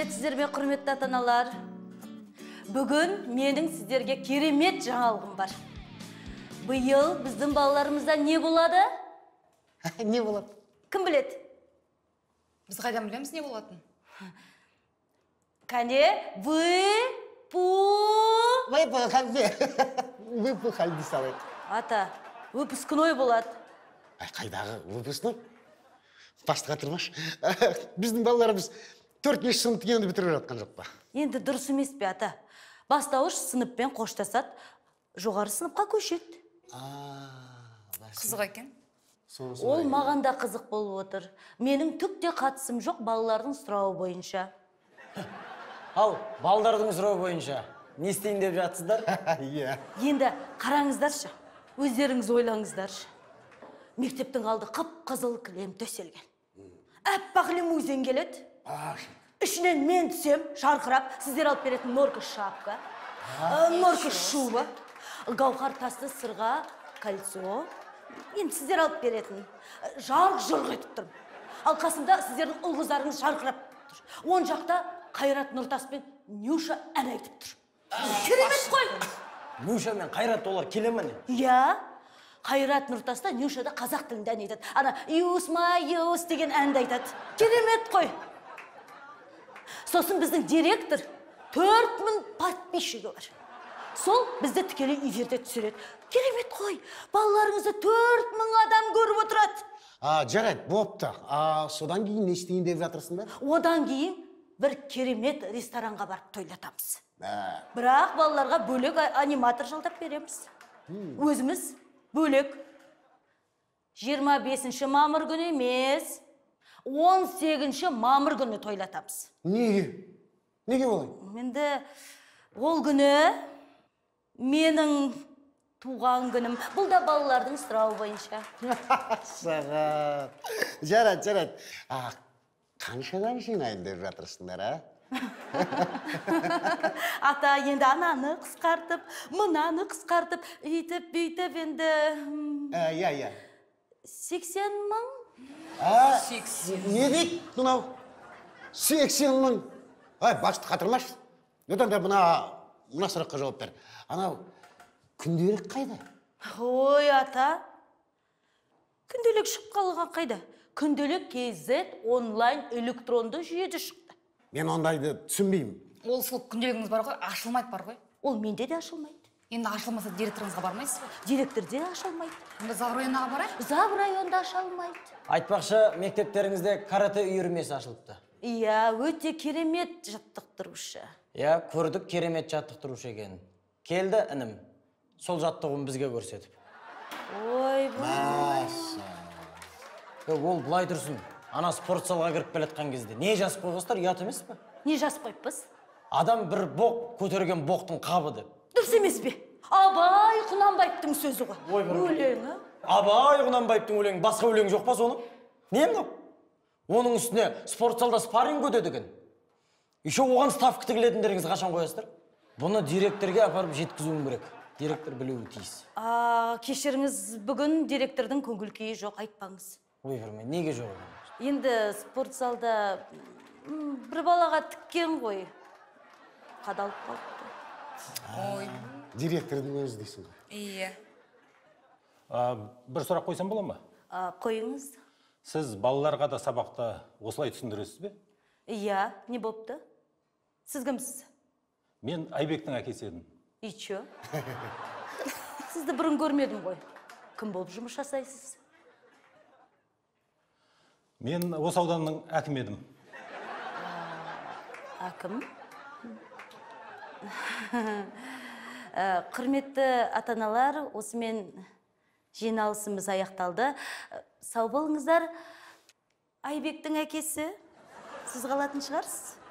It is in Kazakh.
сіздермен құрметті ата аналар бүгін менің сіздерге керемет жаңалығым бар биыл біздің балаларымызда не болады не болады кім білет? біз қайдан білеміз не болатынын кәне выпу халді салайық ата выпускной болады қайдағы выпускной басты қатырмашы біздің балаларымыз төртінші сыныпты енді бітіріп жатқан жоқ па енді дұрыс емес пе ата бастауыш сыныппен қоштасады жоғары сыныпқа көшеді қызық екен ол маған да қызық болып отыр менің түкте қатысым жоқ балалардың сұрауы бойынша ал балалардың сұрауы бойынша не істейін деп жатсыздар иә енді қараңыздаршы өздеріңіз ойлаңыздаршы мектептің алды қып қызыл кілем төселген аппақ лимузин келеді ішінен мен түсем шарқырап сіздер алып беретін норка шапка норка шуба гауһар тасты сырға кольцо енді сіздер алып беретін жарқ жұрқ етіп тұрмын ал қасымда сіздердің ұл қыздарыңыз жарқырап тұр оң жақта қайрат нұртас пен нюша ән айтып тұр керемет қой нюша мен қайрат олар келе ма не иә қайрат нұртаста нюша да қазақ тілінде ән айтады ана юс ма юс деген әнді айтады керемет қой сосын біздің директор төрт мың подписчигі бар сол бізді тікелей эфирде түсіреді керемет қой балаларыңызды төрт мың адам көріп отырады а жарайды бопты. а содан кейін не істейін деп жатырсыңдар одан кейін бір керемет ресторанға барып тойлатамыз бірақ балаларға бөлек аниматор жалдап береміз өзіміз бөлек 25 ші мамыр күні емес он сегізінші мамыр күні тойлатамыз неге неге олай енді ол күні менің туған күнім бұл да балалардың сұрауы бойынша Жарат, жарат. жарайды қаншадан жинайын деп жатырсыңдар а ата енді ананы қысқартып мынаны қысқартып үйтіп бүйтіп енді ә, иә иә сексен мың ә, не дейді мынау сексен мың ай басты қатырмашы одан да мына мына сұраққа жауап бер анау күнделік қайда ой ата күнделік шығып қалған қайда күнделік kz онлайн электронды жүйеде шықты мен ондайды түсінбеймін ол сол күнделігіңіз бар ғой ашылмайды бар ғой ол менде де ашылмайды енді ашылмаса директорыңызға бармайсыз ба директор де аша алмайды онда зав районаға барайық зав районда аша алмайды айтпақшы мектептеріңізде карате үйірмесі ашылыпты иә өте керемет жаттықтырушы иә көрдік керемет жаттықтырушы екенін келді інім сол жаттығуын бізге көрсетіп ой ол былай тұрсын ана залға кіріп келе кезде не жазып қойғансыздар ұят емес пе не жазып қойыппыз адам бір боқ көтерген боқтың қабы деп дұрыс емес пе абай құнанбаевтың сөзі ғой өлеңі абай құнанбаевтың өлеңі басқа өлең жоқ па соның не мынау оның үстіне спорт залда спарринг өтеді екен еще оған ставка тігілетіндеріңізді қашан қоясыздар бұны директорге апарып жеткізуім керек директор білуі тиіс а, кешіріңіз бүгін директордың көңіл күйі жоқ айтпаңыз ойпырмай неге жоқ енді спорт залда бір балаға тіккен ғой қадалып қалды ой директордың өзі дейсің ғой иә бір сұрақ қойсам бола ма қойыңыз сіз балаларға да сабақта осылай түсіндіресіз бе иә не болыпты сіз кімсіз мен айбектің әкесі едім и че сізді бұрын көрмедім ғой кім болып жұмыс жасайсыз мен осы ауданның әкімі едім әкім Э, құрметті ата аналар осымен жиналысымыз аяқталды э, сау болыңыздар айбектің әкесі сіз қалатын шығарсыз